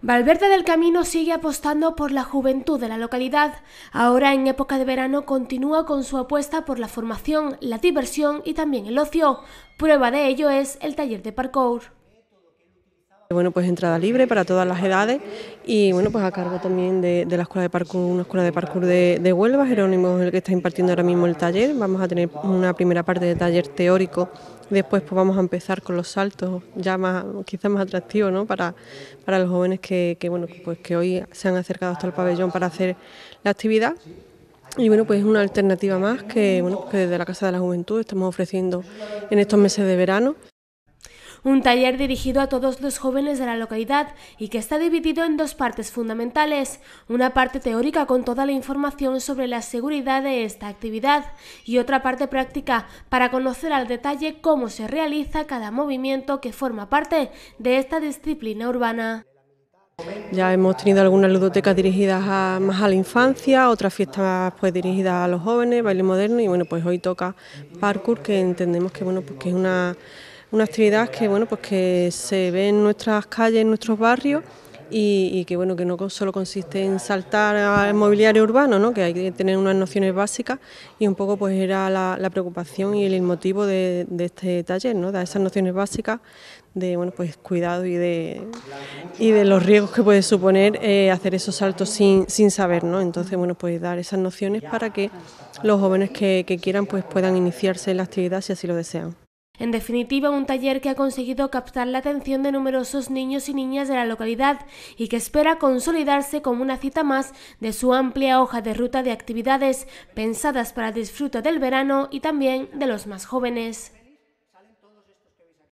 Valverde del Camino sigue apostando por la juventud de la localidad. Ahora, en época de verano, continúa con su apuesta por la formación, la diversión y también el ocio. Prueba de ello es el taller de parkour. Bueno, pues entrada libre para todas las edades y bueno, pues a cargo también de, la escuela de parkour, una escuela de parkour de, de Huelva, Jerónimo es el que está impartiendo ahora mismo el taller. Vamos a tener una primera parte de taller teórico Después pues vamos a empezar con los saltos, ya más, quizás más atractivos, Para, los jóvenes que, que, bueno, pues que hoy se han acercado hasta el pabellón para hacer la actividad. Y bueno, pues es una alternativa más que, bueno, que desde la Casa de la Juventud estamos ofreciendo en estos meses de verano un taller dirigido a todos los jóvenes de la localidad y que está dividido en dos partes fundamentales, una parte teórica con toda la información sobre la seguridad de esta actividad y otra parte práctica para conocer al detalle cómo se realiza cada movimiento que forma parte de esta disciplina urbana. Ya hemos tenido algunas ludotecas dirigidas a, más a la infancia, otras fiestas pues dirigidas a los jóvenes, baile moderno y bueno pues hoy toca parkour que entendemos que bueno pues que es una una actividad que bueno pues que se ve en nuestras calles, en nuestros barrios y, que bueno que no solo consiste en saltar al mobiliario urbano, ¿no? que hay que tener unas nociones básicas y un poco pues era la, preocupación y el motivo de, este taller, ¿no? dar esas nociones básicas de bueno pues cuidado y de y de los riesgos que puede suponer eh, hacer esos saltos sin, saber, ¿no? Entonces bueno pues dar esas nociones para que los jóvenes que, que quieran pues puedan iniciarse en la actividad si así lo desean. En definitiva, un taller que ha conseguido captar la atención de numerosos niños y niñas de la localidad y que espera consolidarse como una cita más de su amplia hoja de ruta de actividades pensadas para disfrute del verano y también de los más jóvenes.